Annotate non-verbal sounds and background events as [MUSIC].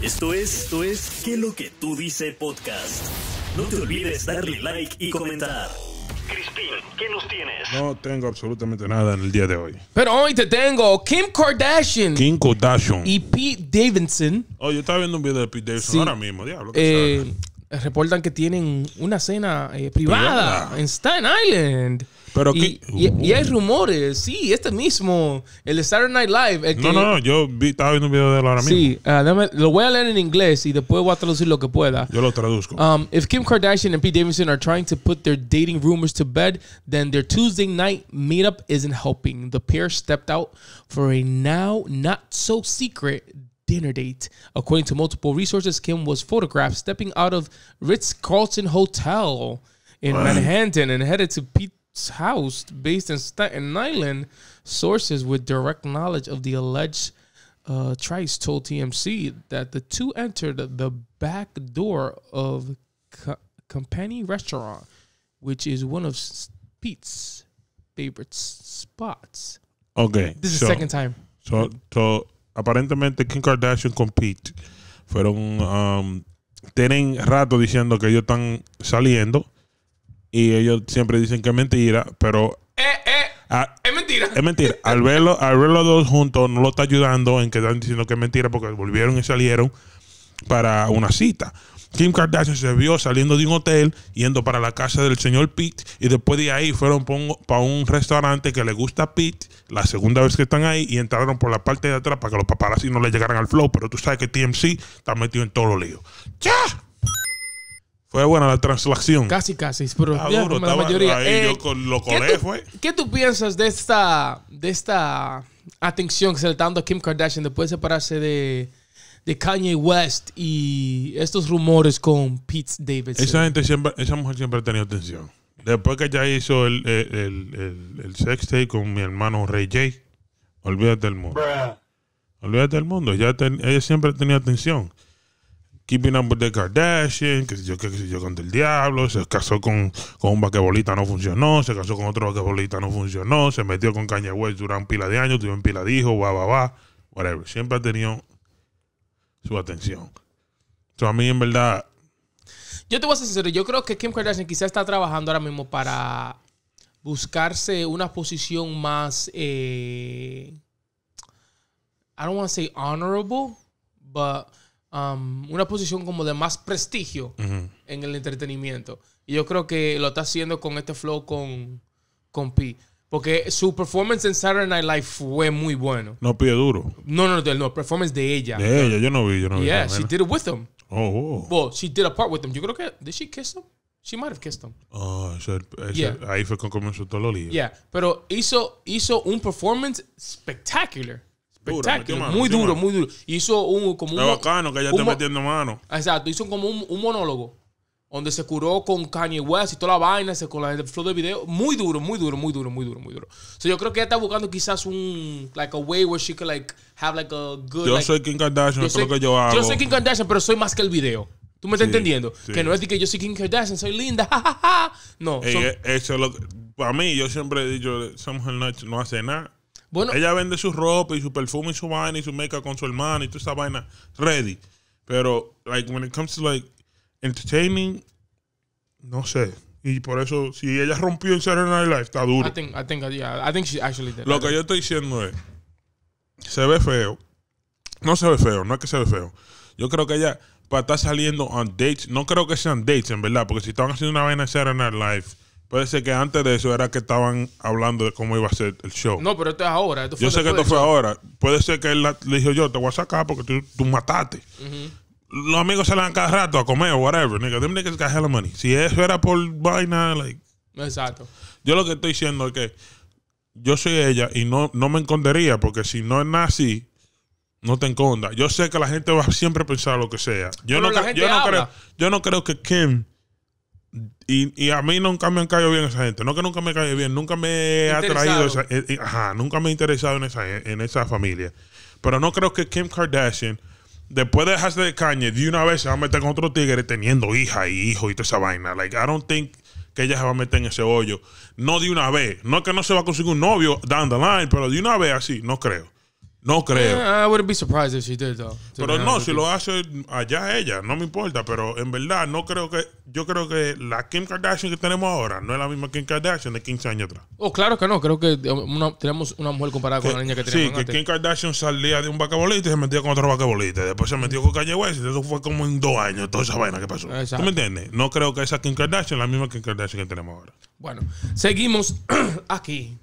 Esto es, esto es, ¿qué lo que tú dices? podcast? No te olvides darle like y comentar. Crispin, ¿qué nos tienes? No tengo absolutamente nada en el día de hoy. Pero hoy te tengo Kim Kardashian. Kim Kardashian. Y Pete Davidson. Oh, yo estaba viendo un video de Pete Davidson ahora mismo, diablo. Eh, reportan que tienen una cena eh, privada en Staten Island. Pero y, y, y, hay rumores, sí, este mismo, el Saturday Night Live. El que, no, no, yo vi, estaba viendo un video de él ahora mismo. Sí, uh, ah, dame, lo voy a leer en inglés y después voy a traducir lo que pueda. Yo lo traduzco. Um, if Kim Kardashian and Pete Davidson are trying to put their dating rumors to bed, then their Tuesday night meetup isn't helping. The pair stepped out for a now not so secret dinner date. According to multiple resources, Kim was photographed stepping out of Ritz Carlton Hotel in Manhattan and headed to Pete Housed based in Staten Island, sources with direct knowledge of the alleged uh, Trice told TMC that the two entered the back door of Co- Company Restaurant, which is one of Pete's favorite spots. Okay. This is so, the second time. So, so aparentemente Kim Kardashian con Pete fueron, um, tienen rato diciendo que ellos están saliendo Y ellos siempre dicen que es mentira, pero. Eh, eh, es mentira. Es mentira. Al verlo, al dos juntos no lo está ayudando en que están diciendo que es mentira porque volvieron y salieron para una cita. Kim Kardashian se vio saliendo de un hotel, yendo para la casa del señor Pete, y después de ahí fueron para un restaurante que le gusta a Pete, la segunda vez que están ahí, y entraron por la parte de atrás para que los paparazzi no le llegaran al flow, pero tú sabes que TMC está metido en todo lo lío. ¡Ya! Fue buena la transacción. Casi, casi. Pero la mayoría. Ahí, yo eh, con, lo colé, ¿qué tú, ¿Qué tú piensas de esta, de esta atención que se le está dando a Kim Kardashian después de separarse de, de Kanye West y estos rumores con Pete Davidson? Esa gente siempre, esa mujer siempre ha tenido atención. Después que ya hizo el, el, con mi hermano Ray J, olvídate del mundo. Olvídate del mundo. Ya ella siempre ha tenido atención. Keeping Up with the Kardashian, que yo, que yo con el diablo, se casó con, con un vaquebolita no funcionó, se casó con otro bolita no funcionó, se metió con Kanye West durante pila de años, un pila de hijos, va, va, va, whatever. Siempre ha tenido su atención. Entonces, a mí, en verdad... Yo te voy a ser sincero, yo creo que Kim Kardashian quizás está trabajando ahora mismo para buscarse una posición más... Eh, I don't want to say honorable, but um, una posición como de más prestigio en el entretenimiento. Y yo creo que lo está haciendo con este flow con, con Pi Porque su performance en Saturday Night Live fue muy bueno. No pide duro. No, no, no, no, performance de ella. De ella, yo no vi, yo no yeah, vi. Yeah, she did it with him. Oh, oh. Well, she did a part with him. Yo creo que, did she kiss him? She might have kissed him. Oh, ese, ese, yeah. ahí fue con comenzó todo lo lío. Yeah, pero hizo, hizo un performance spectacular muy duro, muy duro. Hizo un como un. bacano que ella esté metiendo mano. Exacto, hizo como un, monólogo. Donde se curó con Kanye West y toda la vaina, se, con la, el flow de video. Muy duro, muy duro, muy duro, muy duro, muy duro. So, yo creo que ella está buscando quizás un. Like a way where she could like have like a good. Yo soy Kim Kardashian, es lo que yo hago. Yo soy Kim Kardashian, pero soy más que el video. ¿Tú me estás entendiendo? Que no es de que yo soy Kim Kardashian, soy linda, [LAUGHS] no. E, eso es lo que, Para mí, yo siempre he dicho, Somos el no, no hace nada ella vende su ropa y su perfume y su vaina y su make con su hermana y toda esa vaina ready. Pero, like, when it comes to, like, entertaining, no sé. Y por eso, si ella rompió en Saturday Night Live, está duro. I think, she actually did. Lo que yo estoy diciendo es, se ve feo. No se ve feo, no es que se ve feo. Yo creo que ella, para estar saliendo on dates, no creo que sean dates, en verdad, porque si están haciendo una vaina en Saturday Night Live, Puede ser que antes de eso era que estaban hablando de cómo iba a ser el show. No, pero esto es ahora. yo sé que esto fue ahora. Puede ser que él le dijo yo, te voy a sacar porque tú, tú mataste. Los amigos se la cada rato a comer o whatever. Nigga, them niggas got hella money. Si eso era por vaina, like... Exacto. Yo lo que estoy diciendo es que yo soy ella y no, no me encondería porque si no es nazi, no te enconda. Yo sé que la gente va a siempre pensar lo que sea. Yo, yo, creo, yo no creo que Kim y, a mí nunca me han caído bien esa gente. No que nunca me caído bien, nunca me ha traído eh, eh, nunca me he interesado en esa, en esa familia. Pero no creo que Kim Kardashian, después de dejarse de Kanye, de una vez se va a meter con otro tigre teniendo hija y hijo y toda esa vaina. Like, I don't think que ella se va a meter en ese hoyo. No de una vez. No que no se va a conseguir un novio down the line, pero de una vez así, no creo. No creo. Eh, I wouldn't be surprised if she did, though. Pero no, si lo hace allá ella, no me importa. Pero en verdad, no creo que. Yo creo que la Kim Kardashian que tenemos ahora no es la misma Kim Kardashian de 15 años atrás. Oh, claro que no. Creo que eh, tenemos una mujer comparada con la niña que tenemos Sí, que Kim Kardashian salía de un vacabolista y se metía con otro bolita Después se metió con Calle West y eso fue como en dos años, toda esa vaina que pasó. ¿Tú me entiendes? No creo que esa Kim Kardashian es la misma Kim Kardashian que tenemos ahora. Bueno, seguimos [CLEARS THROAT] aquí.